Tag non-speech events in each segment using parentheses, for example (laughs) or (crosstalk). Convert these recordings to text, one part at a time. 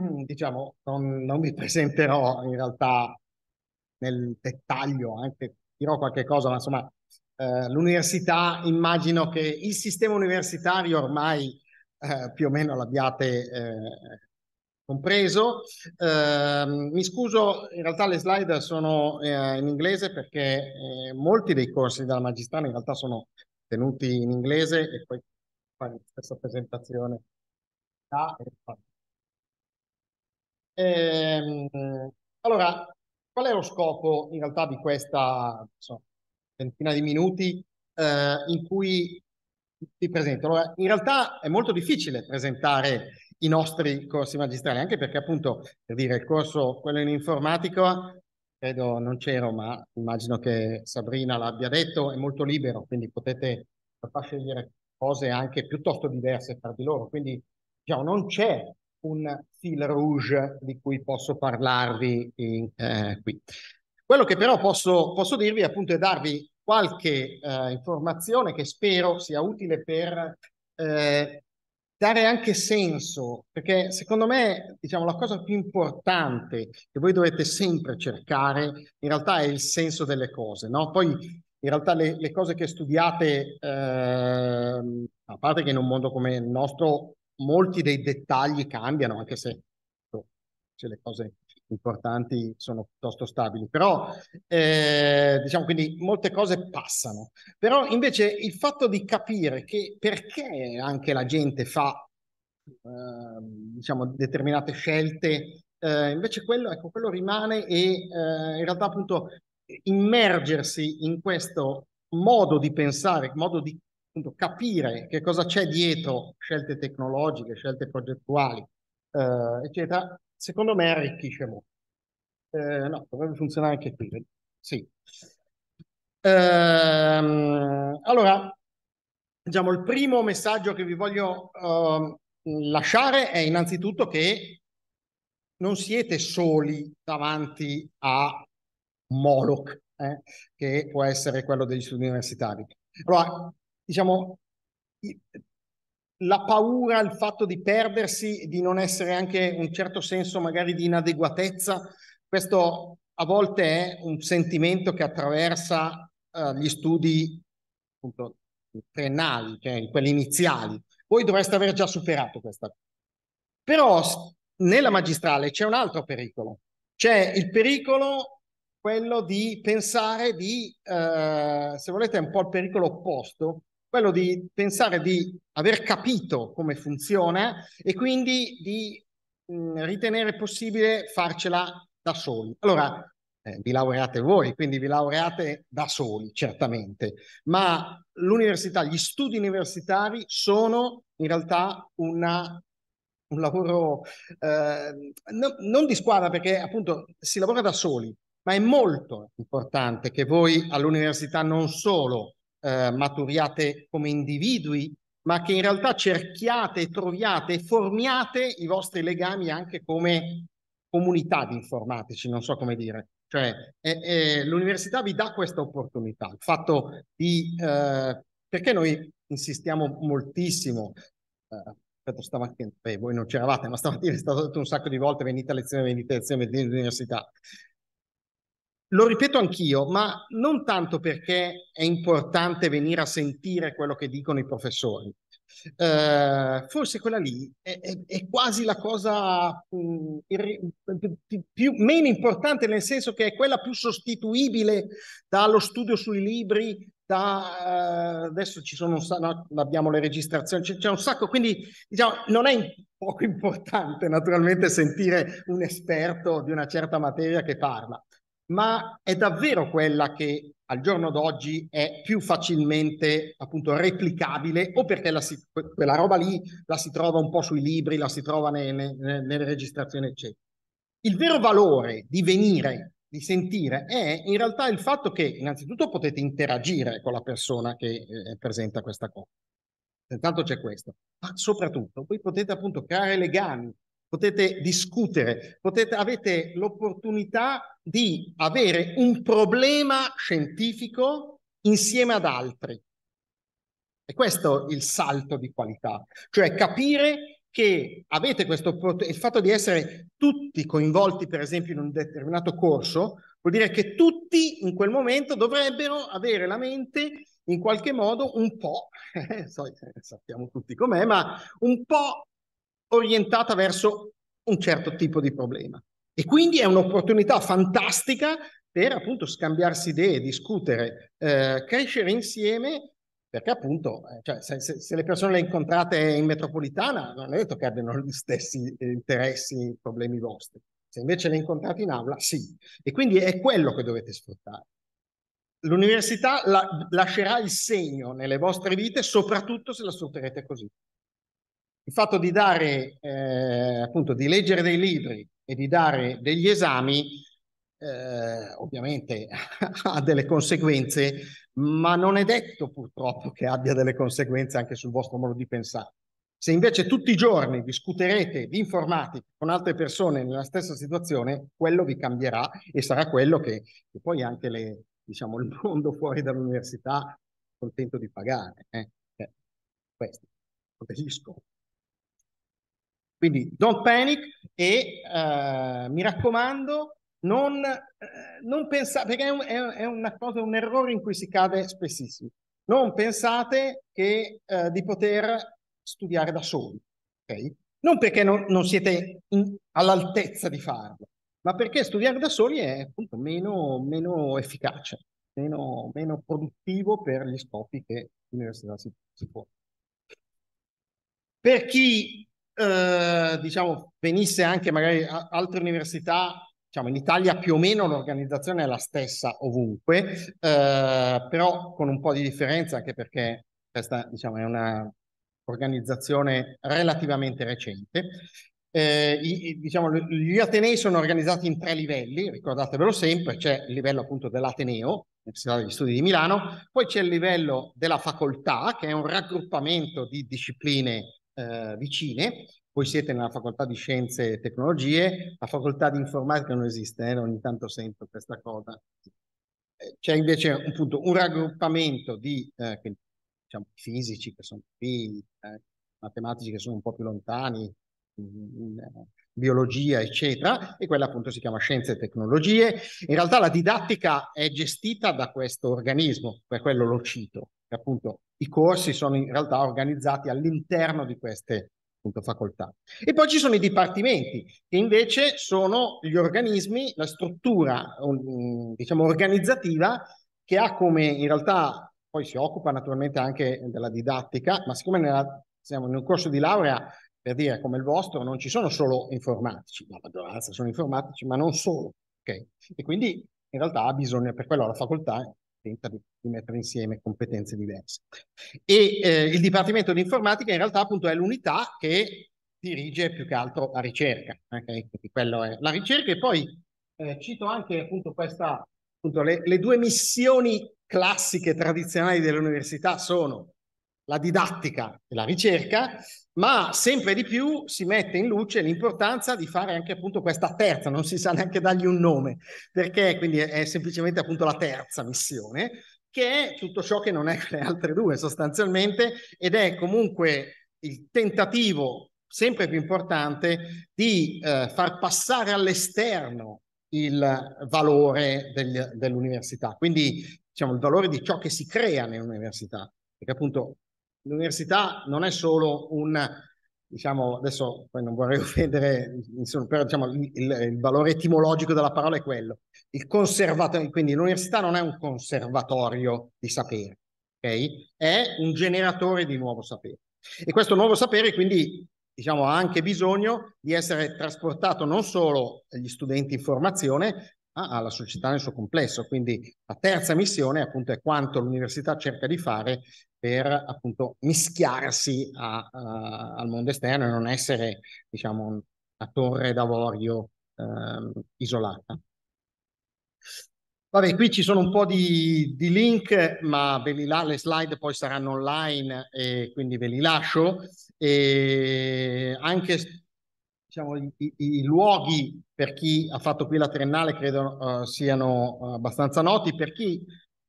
Mm, diciamo, non, non, mi presenterò in realtà nel dettaglio, anche dirò qualche cosa, ma insomma, eh, l'università, immagino che il sistema universitario ormai eh, più o meno l'abbiate eh, compreso. Ehm, mi scuso, in realtà le slide sono eh, in inglese perché eh, molti dei corsi della magistrale in realtà sono tenuti in inglese e poi fare la stessa presentazione. Ah, eh, Ehm, allora, qual è lo scopo in realtà di questa so, ventina di minuti eh, in cui ti presento? Allora, in realtà è molto difficile presentare i nostri corsi magistrali, anche perché appunto, per dire, il corso, quello in informatica, credo non c'ero, ma immagino che Sabrina l'abbia detto, è molto libero, quindi potete far scegliere cose anche piuttosto diverse tra di loro, quindi diciamo, non c'è un fil rouge di cui posso parlarvi in, eh, qui. Quello che però posso, posso dirvi appunto è darvi qualche eh, informazione che spero sia utile per eh, dare anche senso, perché secondo me diciamo, la cosa più importante che voi dovete sempre cercare in realtà è il senso delle cose. No? Poi in realtà le, le cose che studiate, eh, a parte che in un mondo come il nostro molti dei dettagli cambiano, anche se boh, cioè, le cose importanti sono piuttosto stabili, però eh, diciamo quindi molte cose passano. Però invece il fatto di capire che perché anche la gente fa eh, diciamo determinate scelte, eh, invece quello, ecco, quello rimane e eh, in realtà appunto immergersi in questo modo di pensare, modo di appunto, capire che cosa c'è dietro scelte tecnologiche, scelte progettuali, eh, eccetera, secondo me arricchisce molto. Eh, no, dovrebbe funzionare anche qui. Sì. Ehm, allora, diciamo, il primo messaggio che vi voglio eh, lasciare è innanzitutto che non siete soli davanti a Moloch, eh, che può essere quello degli studi universitari. Allora, diciamo, la paura, il fatto di perdersi, di non essere anche un certo senso magari di inadeguatezza, questo a volte è un sentimento che attraversa eh, gli studi appunto, triennali, cioè quelli iniziali. Voi dovreste aver già superato questa. Però nella magistrale c'è un altro pericolo. C'è il pericolo quello di pensare di, eh, se volete, un po' il pericolo opposto, quello di pensare di aver capito come funziona e quindi di mh, mm, ritenere possibile farcela da soli. Allora, eh, vi laureate voi, quindi vi laureate da soli, certamente, ma l'università, gli studi universitari sono in realtà una, un lavoro eh, no, non di squadra perché appunto si lavora da soli, ma è molto importante che voi all'università non solo eh, maturiate come individui, ma che in realtà cerchiate, troviate formiate i vostri legami anche come comunità di informatici, non so come dire. Cioè, eh, l'università vi dà questa opportunità, il fatto di... Eh, perché noi insistiamo moltissimo rispetto eh, stamattina, beh, voi non c'eravate, ma stamattina è stato detto un sacco di volte venite a lezione, venite a lezione, venite all'università. Lo ripeto anch'io, ma non tanto perché è importante venire a sentire quello che dicono i professori. Eh, forse quella lì è, è, è quasi la cosa mh, mm, più, meno importante, nel senso che è quella più sostituibile dallo studio sui libri. Da, eh, adesso ci sono, no, abbiamo le registrazioni, c'è, c'è un sacco, quindi diciamo, non è poco importante naturalmente sentire un esperto di una certa materia che parla ma è davvero quella che al giorno d'oggi è più facilmente appunto replicabile o perché si, quella roba lì la si trova un po' sui libri, la si trova ne, ne, nelle registrazioni, eccetera. Il vero valore di venire, di sentire, è in realtà il fatto che innanzitutto potete interagire con la persona che eh, presenta questa cosa. Intanto c'è questo, ma soprattutto voi potete appunto creare legami potete discutere, potete, avete l'opportunità di avere un problema scientifico insieme ad altri. E questo è il salto di qualità, cioè capire che avete questo il fatto di essere tutti coinvolti, per esempio, in un determinato corso, vuol dire che tutti in quel momento dovrebbero avere la mente in qualche modo un po', (laughs) eh, eh, sappiamo tutti com'è, ma un po' orientata verso un certo tipo di problema. E quindi è un'opportunità fantastica per appunto scambiarsi idee, discutere, eh, crescere insieme, perché appunto eh, cioè, se, se, se, le persone le incontrate in metropolitana non è detto che abbiano gli stessi eh, interessi, problemi vostri. Se invece le incontrate in aula, sì. E quindi è quello che dovete sfruttare. L'università la, lascerà il segno nelle vostre vite, soprattutto se la sfrutterete così il fatto di dare, eh, appunto, di leggere dei libri e di dare degli esami, eh, ovviamente (laughs) ha delle conseguenze, ma non è detto purtroppo che abbia delle conseguenze anche sul vostro modo di pensare. Se invece tutti i giorni discuterete di informatica con altre persone nella stessa situazione, quello vi cambierà e sarà quello che, che poi anche le, diciamo, il mondo fuori dall'università è contento di pagare. Eh? Eh, cioè, questo, obelisco. Quindi don't panic e uh, mi raccomando, non, uh, non pensate, perché è, un, è, una cosa, un errore in cui si cade spessissimo. Non pensate che, uh, di poter studiare da soli, okay? Non perché non, non siete in, all'altezza di farlo, ma perché studiare da soli è appunto meno, meno efficace, meno, meno, produttivo per gli scopi che l'università si, si pone. Per chi eh, diciamo, venisse anche magari a, altre università, diciamo in Italia più o meno l'organizzazione è la stessa ovunque, eh, però con un po' di differenza anche perché questa diciamo, è un'organizzazione relativamente recente. Eh, i, diciamo, gli Atenei sono organizzati in tre livelli, ricordatevelo sempre, c'è il livello appunto dell'Ateneo, Università degli Studi di Milano, poi c'è il livello della facoltà, che è un raggruppamento di discipline eh, vicine. Voi siete nella facoltà di scienze e tecnologie, la facoltà di informatica non esiste, eh? ogni tanto sento questa cosa. Eh, c'è invece appunto un raggruppamento di eh, diciamo, fisici che sono qui, eh, matematici che sono un po' più lontani, eh, biologia, eccetera, e quella appunto si chiama scienze e tecnologie. In realtà la didattica è gestita da questo organismo, per quello lo cito appunto i corsi sono in realtà organizzati all'interno di queste appunto, facoltà. E poi ci sono i dipartimenti, che invece sono gli organismi, la struttura diciamo, organizzativa che ha come in realtà, poi si occupa naturalmente anche della didattica, ma siccome nella, siamo in un corso di laurea, per dire come il vostro, non ci sono solo informatici, la maggioranza sono informatici, ma non solo. Okay? E quindi in realtà ha bisogno, per quello la facoltà tenta di, mettere insieme competenze diverse. E eh, il Dipartimento di Informatica in realtà appunto è l'unità che dirige più che altro la ricerca. Okay? quello è la ricerca e poi eh, cito anche appunto questa, appunto le, le due missioni classiche tradizionali dell'università sono la didattica e la ricerca ma sempre di più si mette in luce l'importanza di fare anche appunto questa terza, non si sa neanche dargli un nome, perché quindi è semplicemente appunto la terza missione, che è tutto ciò che non è le altre due sostanzialmente, ed è comunque il tentativo sempre più importante di eh, far passare all'esterno il valore del, dell'università, quindi diciamo il valore di ciò che si crea nell'università, perché appunto l'università non è solo un, diciamo, adesso poi non vorrei (laughs) offendere, insomma, però diciamo, il, il, valore etimologico della parola è quello, il conservatorio, quindi l'università non è un conservatorio di sapere, ok è un generatore di nuovo sapere. E questo nuovo sapere quindi diciamo, ha anche bisogno di essere trasportato non solo agli studenti in formazione, ma alla società nel suo complesso. Quindi la terza missione appunto è quanto l'università cerca di fare per appunto mischiarsi a, a, al mondo esterno e non essere, diciamo, una torre d'avorio eh, isolata. Vabbè, qui ci sono un po' di, di link, ma ve li la, le slide poi saranno online e quindi ve li lascio. E anche diciamo, i, i, luoghi per chi ha fatto qui la triennale credo uh, siano eh, abbastanza noti, per chi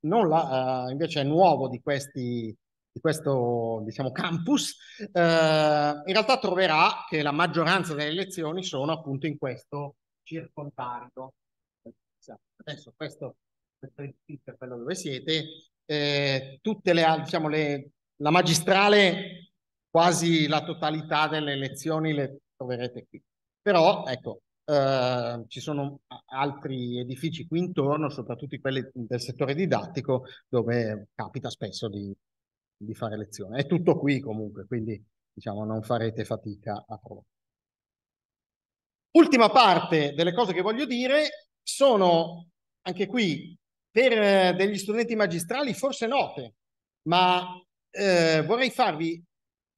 non la, uh, invece è nuovo di questi di questo diciamo, campus, eh, in realtà troverà che la maggioranza delle lezioni sono appunto in questo circondario. Cioè, adesso questo, questo edificio è quello dove siete, eh, tutte le, diciamo, le, la magistrale, quasi la totalità delle lezioni le troverete qui. Però ecco, Uh, ci sono altri edifici qui intorno, soprattutto quelli del settore didattico, dove capita spesso di di fare lezione. È tutto qui comunque, quindi diciamo non farete fatica a provare. Ultima parte delle cose che voglio dire sono anche qui per eh, degli studenti magistrali forse note, ma eh, vorrei farvi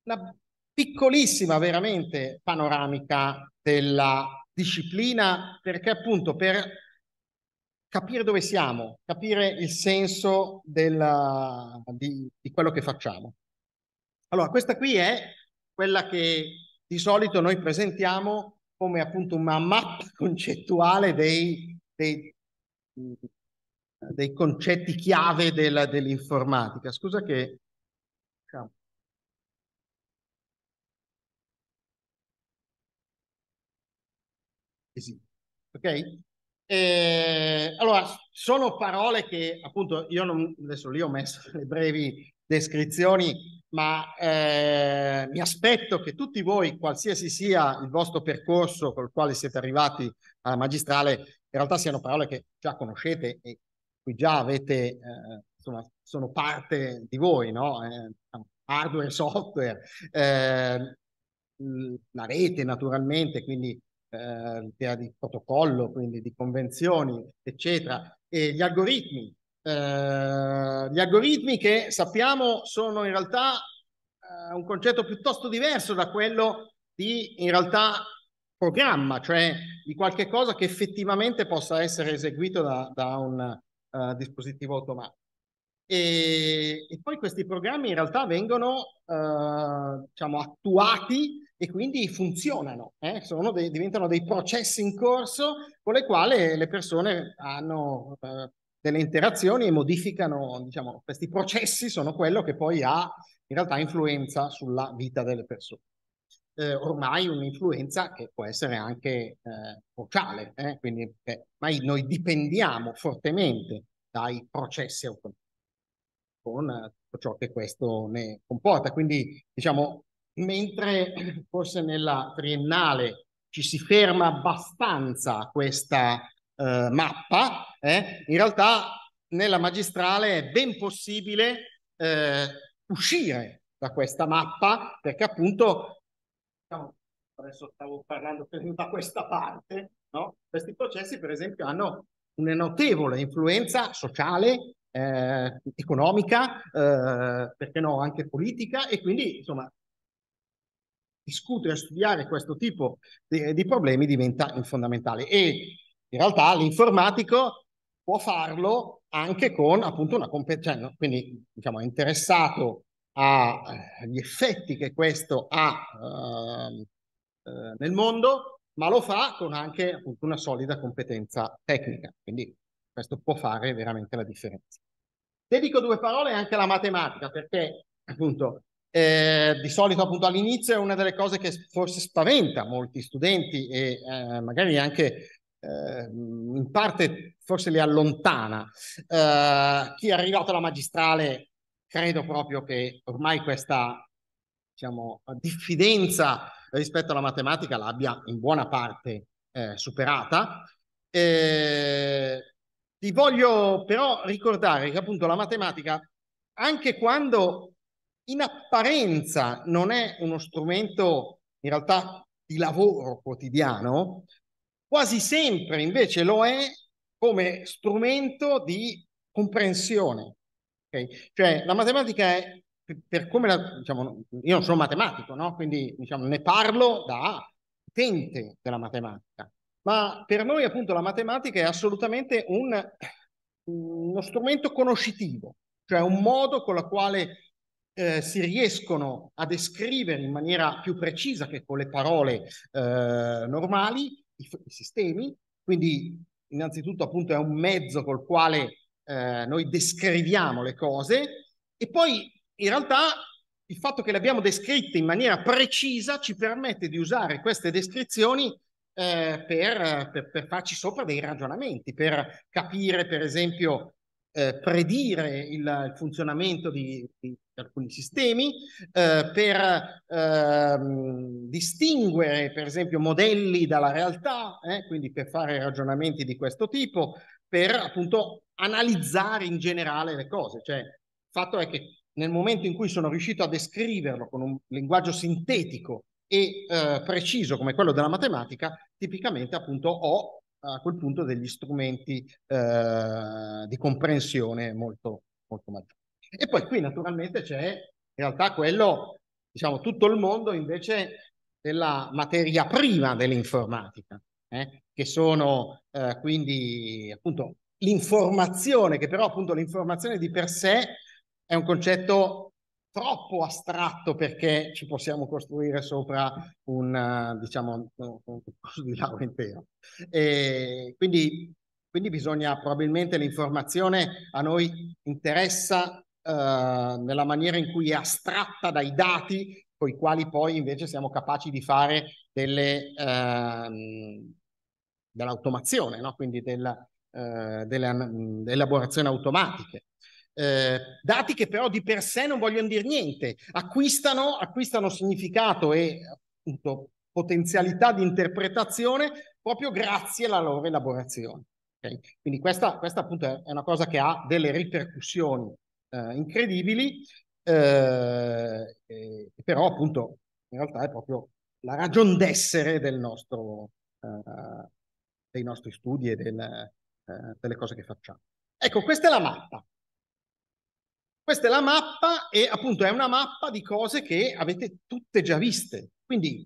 una piccolissima veramente panoramica della disciplina perché appunto per capire dove siamo, capire il senso della, di, di quello che facciamo. Allora, questa qui è quella che di solito noi presentiamo come appunto una mappa (laughs) concettuale dei, dei, dei concetti chiave della, dell'informatica. Scusa che... Diciamo. Ok? Eh, allora, sono parole che appunto io non, adesso lì ho messo (laughs) le brevi descrizioni, ma eh, mi aspetto che tutti voi, qualsiasi sia il vostro percorso col quale siete arrivati alla magistrale, in realtà siano parole che già conoscete e qui già avete, eh, insomma, sono parte di voi, no? Eh, hardware, software, eh, la rete naturalmente, quindi l'idea ehm, di protocollo, quindi di convenzioni, eccetera, e gli algoritmi. Ehm, gli algoritmi che sappiamo sono in realtà eh, un concetto piuttosto diverso da quello di in realtà programma, cioè di qualche cosa che effettivamente possa essere eseguito da, da un uh, dispositivo automatico. E, e, poi questi programmi in realtà vengono uh, diciamo, attuati e quindi funzionano, eh? dei, diventano dei processi in corso con i quali le persone hanno eh, delle interazioni e modificano, diciamo, questi processi sono quello che poi ha in realtà influenza sulla vita delle persone. Eh, ormai un'influenza che può essere anche eh, sociale, eh? quindi ormai eh, noi dipendiamo fortemente dai processi autonomi, con tutto ciò che questo ne comporta. Quindi, diciamo, mentre (clears throat) forse nella triennale ci si ferma abbastanza a questa eh, mappa, eh, in realtà nella magistrale è ben possibile eh, uscire da questa mappa perché appunto diciamo, adesso stavo parlando da questa parte, no? questi processi per esempio hanno una notevole influenza sociale, eh, economica, eh, perché no, anche politica, e quindi insomma discutere e studiare questo tipo di, di problemi diventa fondamentale. E in realtà l'informatico può farlo anche con appunto una competenza, cioè, quindi diciamo è interessato eh, agli effetti che questo ha ehm, eh, nel mondo, ma lo fa con anche appunto, una solida competenza tecnica. Quindi questo può fare veramente la differenza. Dedico due parole anche alla matematica, perché appunto eh, di solito appunto all'inizio è una delle cose che forse spaventa molti studenti e eh, magari anche eh, in parte forse li allontana. Eh, chi è arrivato alla magistrale credo proprio che ormai questa diciamo, diffidenza rispetto alla matematica l'abbia in buona parte eh, superata. Eh, ti voglio però ricordare che appunto la matematica, anche quando in apparenza non è uno strumento in realtà di lavoro quotidiano, quasi sempre invece lo è come strumento di comprensione. Okay? Cioè la matematica è per come la, diciamo, io non sono matematico, no? quindi diciamo, ne parlo da utente della matematica, ma per noi appunto la matematica è assolutamente un, uno strumento conoscitivo, cioè un modo con il quale eh, si riescono a descrivere in maniera più precisa che con le parole eh, normali i, i, sistemi, quindi innanzitutto appunto è un mezzo col quale eh, noi descriviamo le cose e poi in realtà il fatto che le abbiamo descritte in maniera precisa ci permette di usare queste descrizioni eh, per, per, per, farci sopra dei ragionamenti, per capire per esempio eh, predire il, il funzionamento di, di, alcuni sistemi, eh, per ehm, distinguere per esempio modelli dalla realtà, eh, quindi per fare ragionamenti di questo tipo, per appunto analizzare in generale le cose. Cioè, il fatto è che nel momento in cui sono riuscito a descriverlo con un linguaggio sintetico e eh, preciso come quello della matematica, tipicamente appunto ho a quel punto degli strumenti eh, di comprensione molto, molto maggiori. E poi qui naturalmente c'è in realtà quello, diciamo, tutto il mondo invece della materia prima dell'informatica, eh, che sono eh, quindi appunto l'informazione, che però appunto l'informazione di per sé è un concetto troppo astratto perché ci possiamo costruire sopra un, eh, diciamo, un corso di laurea intero. E quindi, quindi bisogna probabilmente l'informazione a noi interessa eh, nella maniera in cui è astratta dai dati con i quali poi invece siamo capaci di fare delle, eh, dell'automazione, no? quindi del, eh, delle, delle elaborazioni automatiche. Eh, dati che però di per sé non vogliono dire niente, acquistano, acquistano significato e appunto potenzialità di interpretazione proprio grazie alla loro elaborazione. Okay? Quindi questa, questa appunto è una cosa che ha delle ripercussioni eh, incredibili, eh, eh, però appunto in realtà è proprio la ragion d'essere del nostro, eh, dei nostri studi e del, eh, delle cose che facciamo. Ecco, questa è la mappa. Questa è la mappa e appunto è una mappa di cose che avete tutte già viste. Quindi,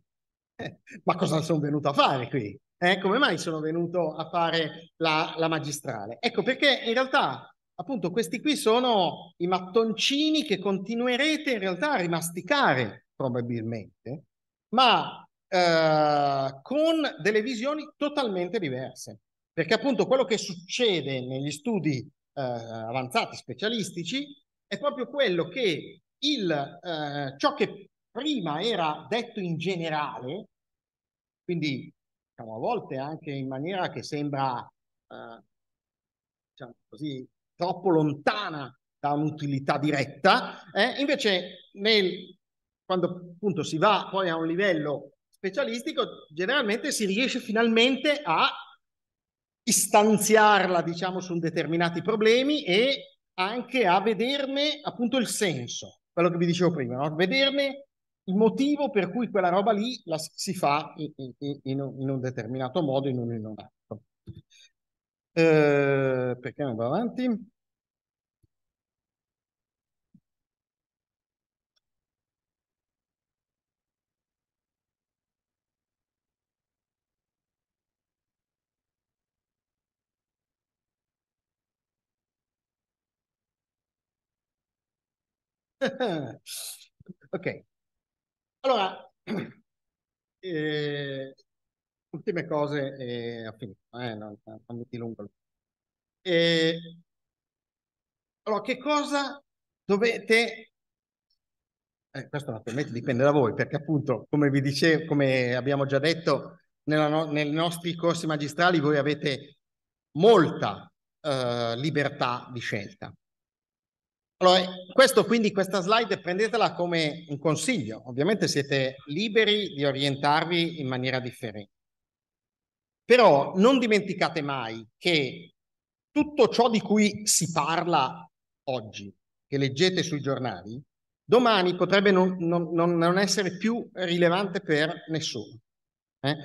eh, ma cosa sono venuto a fare qui? Eh, come mai sono venuto a fare la, la magistrale? Ecco perché in realtà appunto questi qui sono i mattoncini che continuerete in realtà a rimasticare probabilmente, ma eh, con delle visioni totalmente diverse. Perché appunto quello che succede negli studi eh, avanzati specialistici è proprio quello che il, eh, ciò che prima era detto in generale, quindi diciamo, a volte anche in maniera che sembra eh, diciamo così, troppo lontana da un'utilità diretta, eh, invece nel, quando appunto si va poi a un livello specialistico, generalmente si riesce finalmente a istanziarla, diciamo, su determinati problemi e anche a vederne appunto il senso, quello che vi dicevo prima, no? vederne il motivo per cui quella roba lì la si fa in, in, in un determinato modo, in un, in un altro. Eh, perché non va avanti? (laughs) ok. Allora, (clears throat) eh, ultime cose e eh, finito, eh, non, non, mi dilungo. Eh, allora, che cosa dovete... Eh, questo naturalmente dipende da voi, perché appunto, come vi dicevo, come abbiamo già detto, no, nei nostri corsi magistrali voi avete molta eh, libertà di scelta. Allora, questo, quindi questa slide prendetela come un consiglio, ovviamente siete liberi di orientarvi in maniera differente. Però non dimenticate mai che tutto ciò di cui si parla oggi, che leggete sui giornali, domani potrebbe non, non, non essere più rilevante per nessuno. Eh?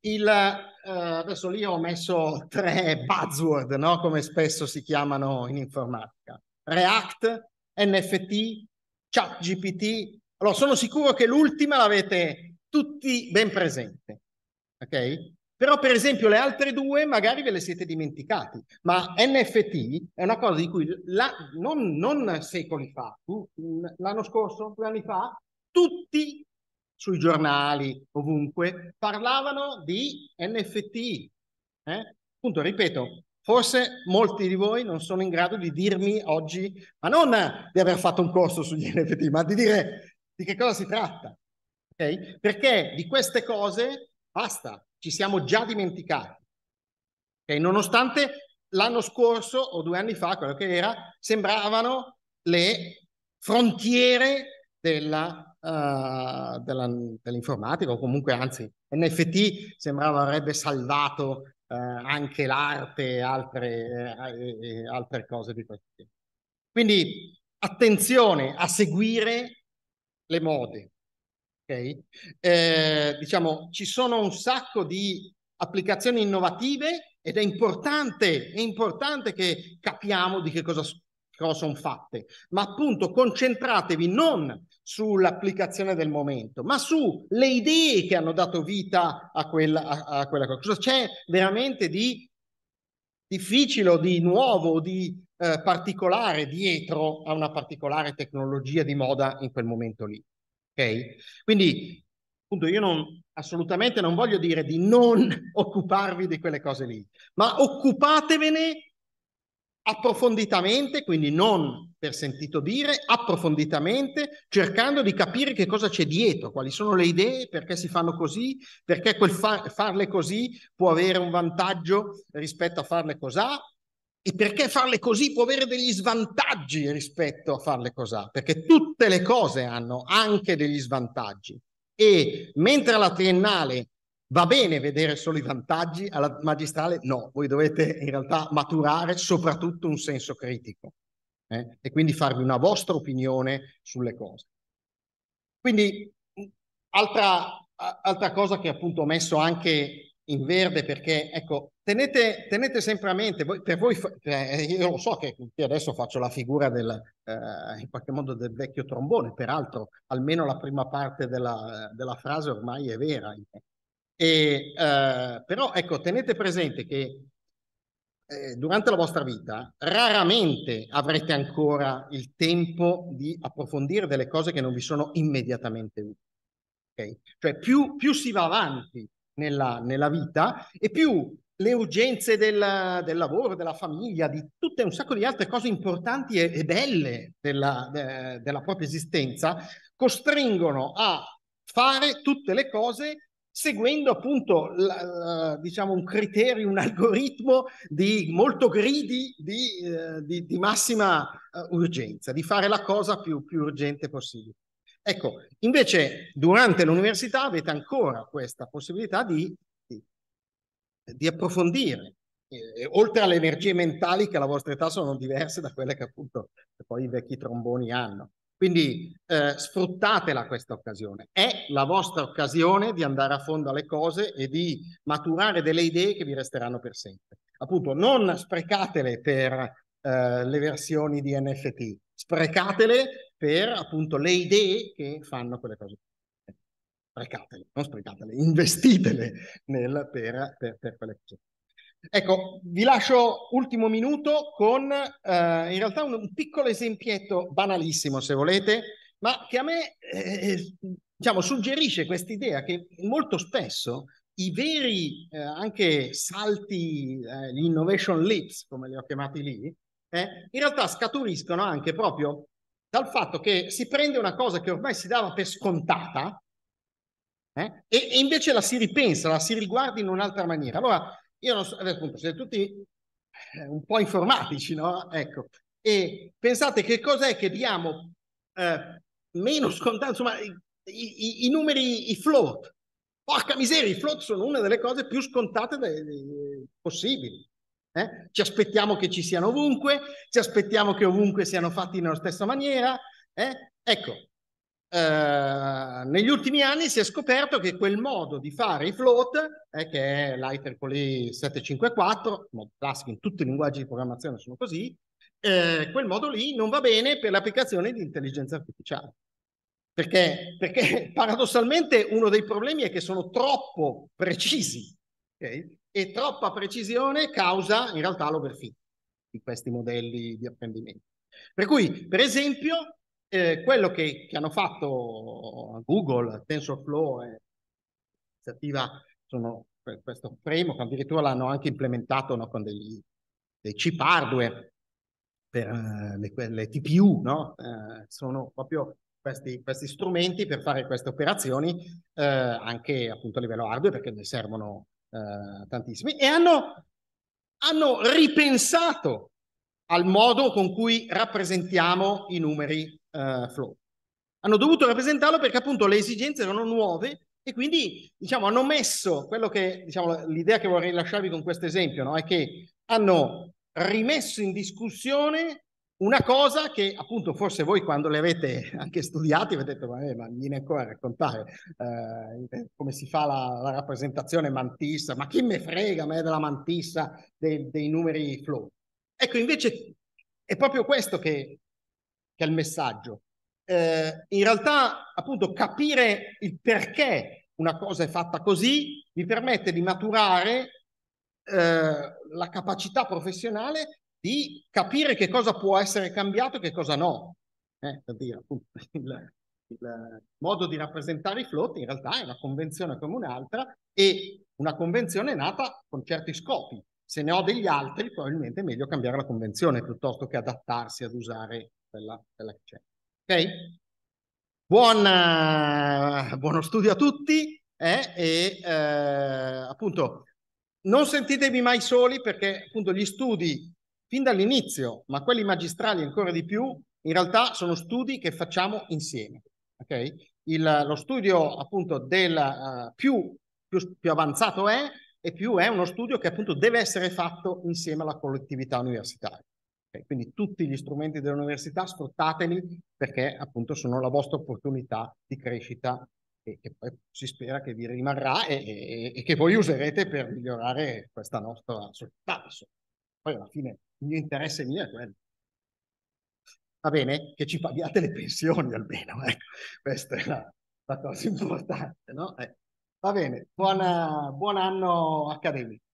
Il, eh, adesso lì ho messo tre buzzword, no? come spesso si chiamano in informatica. React, NFT, ChatGPT. Allora, sono sicuro che l'ultima l'avete tutti ben presente, ok? Però, per esempio, le altre due magari ve le siete dimenticati, ma NFT è una cosa di cui la, non, non secoli fa, l'anno scorso, due anni fa, tutti sui giornali, ovunque, parlavano di NFT. Eh? Appunto, ripeto, Forse molti di voi non sono in grado di dirmi oggi, ma non di aver fatto un corso sugli (laughs) NFT, ma di dire di che cosa si tratta. Okay? Perché di queste cose basta, ci siamo già dimenticati. Okay? Nonostante l'anno scorso o due anni fa, quello che era, sembravano le frontiere della, uh, della, dell'informatica o comunque anzi NFT sembrava avrebbe salvato eh, anche l'arte e altre, eh, e altre cose di questo tipo. Quindi attenzione a seguire le mode. Okay? Eh, diciamo, ci sono un sacco di applicazioni innovative ed è importante, è importante che capiamo di che cosa cosa sono fatte, ma appunto concentratevi non sull'applicazione del momento, ma sulle idee che hanno dato vita a quella, a, a quella cosa. Cosa c'è veramente di difficile o di nuovo, di eh, particolare dietro a una particolare tecnologia di moda in quel momento lì. Okay? Quindi, appunto, io non, assolutamente non voglio dire di non (laughs) occuparvi di quelle cose lì, ma occupatevene approfonditamente, quindi non per sentito dire, approfonditamente, cercando di capire che cosa c'è dietro, quali sono le idee, perché si fanno così, perché quel far, farle così può avere un vantaggio rispetto a farle cos'ha e perché farle così può avere degli svantaggi rispetto a farle cos'ha, perché tutte le cose hanno anche degli svantaggi. E mentre la triennale Va bene vedere solo i vantaggi alla magistrale? No, voi dovete in realtà maturare soprattutto un senso critico eh? e quindi farvi una vostra opinione sulle cose. Quindi altra, altra cosa che appunto ho messo anche in verde perché ecco, tenete, tenete sempre a mente, voi, per voi, eh, io lo so che adesso faccio la figura del, eh, in qualche modo del vecchio trombone, peraltro almeno la prima parte della, della frase ormai è vera in e, eh, però ecco, tenete presente che eh, durante la vostra vita raramente avrete ancora il tempo di approfondire delle cose che non vi sono immediatamente utili. Okay? Cioè più, più, si va avanti nella, nella vita e più le urgenze del, del, lavoro, della famiglia, di tutte un sacco di altre cose importanti e, e belle della, de, della, propria esistenza, costringono a fare tutte le cose seguendo appunto la, diciamo un criterio, un algoritmo di molto gridi di, eh, di, di massima uh, urgenza, di fare la cosa più, più urgente possibile. Ecco, invece durante l'università avete ancora questa possibilità di, di, di approfondire, eh, eh oltre alle energie mentali che alla vostra età sono diverse da quelle che appunto che poi i vecchi tromboni hanno. Quindi eh, sfruttatela questa occasione, è la vostra occasione di andare a fondo alle cose e di maturare delle idee che vi resteranno per sempre. Appunto, non sprecatele per eh, le versioni di NFT, sprecatele per appunto le idee che fanno quelle cose. Sprecatele, non sprecatele, investitele nel, per, per, per quelle cose. Ecco, vi lascio ultimo minuto con eh, in realtà un, un, piccolo esempietto banalissimo, se volete, ma che a me eh, diciamo, suggerisce quest'idea che molto spesso i veri eh, anche salti, eh, gli innovation leaps, come li ho chiamati lì, eh, in realtà scaturiscono anche proprio dal fatto che si prende una cosa che ormai si dava per scontata, eh? E, e, invece la si ripensa, la si riguarda in un'altra maniera. Allora, io non so, eh, appunto, siete tutti eh, un po' informatici, no? Ecco, e pensate che cos'è che diamo eh, meno scontato, insomma, i, i, i, numeri, i float. Porca miseria, i float sono una delle cose più scontate de, de, possibili. Eh? Ci aspettiamo che ci siano ovunque, ci aspettiamo che ovunque siano fatti nella stessa maniera. Eh? Ecco, eh, negli ultimi anni si è scoperto che quel modo di fare i float, eh, che è l'IEEE 754, ma classico in tutti i linguaggi di programmazione sono così, eh, quel modo lì non va bene per l'applicazione di intelligenza artificiale. Perché? Perché (laughs) paradossalmente uno dei problemi è che sono troppo precisi okay? e troppa precisione causa in realtà l'overfitting di questi modelli di apprendimento. Per cui, per esempio, eh, quello che, che, hanno fatto Google, TensorFlow, eh, iniziativa, sono questo framework, addirittura l'hanno anche implementato no, con degli, dei chip hardware per uh, le, le, TPU, no? uh, sono proprio questi, questi, strumenti per fare queste operazioni uh, anche appunto a livello hardware perché ne servono tantissimi e hanno, hanno ripensato al modo con cui rappresentiamo i numeri eh, flow. Hanno dovuto rappresentarlo perché appunto le esigenze erano nuove e quindi diciamo, hanno messo quello che diciamo, l'idea che vorrei lasciarvi con questo esempio no? è che hanno rimesso in discussione una cosa che appunto forse voi quando le avete anche studiate avete detto ma, eh, ma viene ancora a raccontare eh, come si fa la, la, rappresentazione mantissa, ma chi me frega me della mantissa dei, dei numeri flow. Ecco invece è proprio questo che che è il messaggio. Eh, in realtà, appunto, capire il perché una cosa è fatta così mi permette di maturare eh, la capacità professionale di capire che cosa può essere cambiato e che cosa no. Eh, per dire, appunto, (laughs) il, il modo di rappresentare i flotti in realtà è una convenzione come un'altra e una convenzione è nata con certi scopi. Se ne ho degli altri, probabilmente è meglio cambiare la convenzione piuttosto che adattarsi ad usare quella, quella che c'è. Ok? Buon, eh, buono studio a tutti eh? e eh, appunto non sentitevi mai soli perché appunto gli studi fin dall'inizio, ma quelli magistrali ancora di più, in realtà sono studi che facciamo insieme. Okay? Il, lo studio appunto del uh, più, più, più, avanzato è e più è uno studio che appunto deve essere fatto insieme alla collettività universitaria. Okay? Quindi tutti gli strumenti dell'università sfruttateli perché appunto sono la vostra opportunità di crescita e che poi si spera che vi rimarrà e, e, e che voi userete per migliorare questa nostra società. Poi alla fine il mio interesse mio è quello. Va bene? Che ci paghiate le pensioni almeno, (laughs) ecco. questa è la, la cosa importante, no? eh. Va bene, Buona, buon anno accademico.